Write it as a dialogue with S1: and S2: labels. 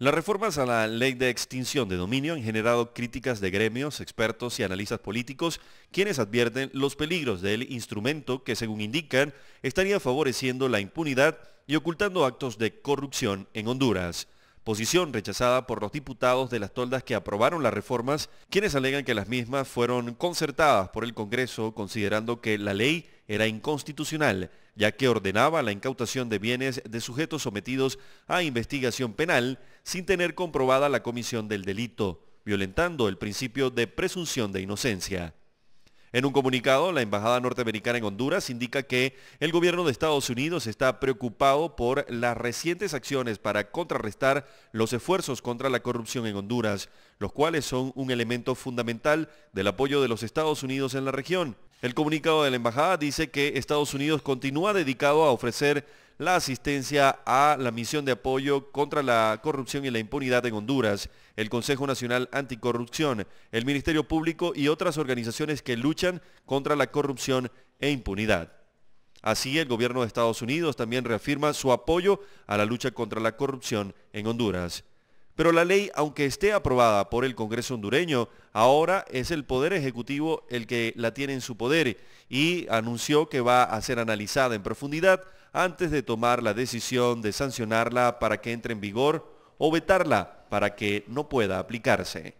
S1: Las reformas a la ley de extinción de dominio han generado críticas de gremios, expertos y analistas políticos, quienes advierten los peligros del instrumento que, según indican, estaría favoreciendo la impunidad y ocultando actos de corrupción en Honduras posición rechazada por los diputados de las toldas que aprobaron las reformas, quienes alegan que las mismas fueron concertadas por el Congreso considerando que la ley era inconstitucional, ya que ordenaba la incautación de bienes de sujetos sometidos a investigación penal sin tener comprobada la comisión del delito, violentando el principio de presunción de inocencia. En un comunicado, la Embajada Norteamericana en Honduras indica que el gobierno de Estados Unidos está preocupado por las recientes acciones para contrarrestar los esfuerzos contra la corrupción en Honduras, los cuales son un elemento fundamental del apoyo de los Estados Unidos en la región. El comunicado de la embajada dice que Estados Unidos continúa dedicado a ofrecer la asistencia a la misión de apoyo contra la corrupción y la impunidad en Honduras, el Consejo Nacional Anticorrupción, el Ministerio Público y otras organizaciones que luchan contra la corrupción e impunidad. Así, el gobierno de Estados Unidos también reafirma su apoyo a la lucha contra la corrupción en Honduras. Pero la ley, aunque esté aprobada por el Congreso hondureño, ahora es el Poder Ejecutivo el que la tiene en su poder y anunció que va a ser analizada en profundidad antes de tomar la decisión de sancionarla para que entre en vigor o vetarla para que no pueda aplicarse.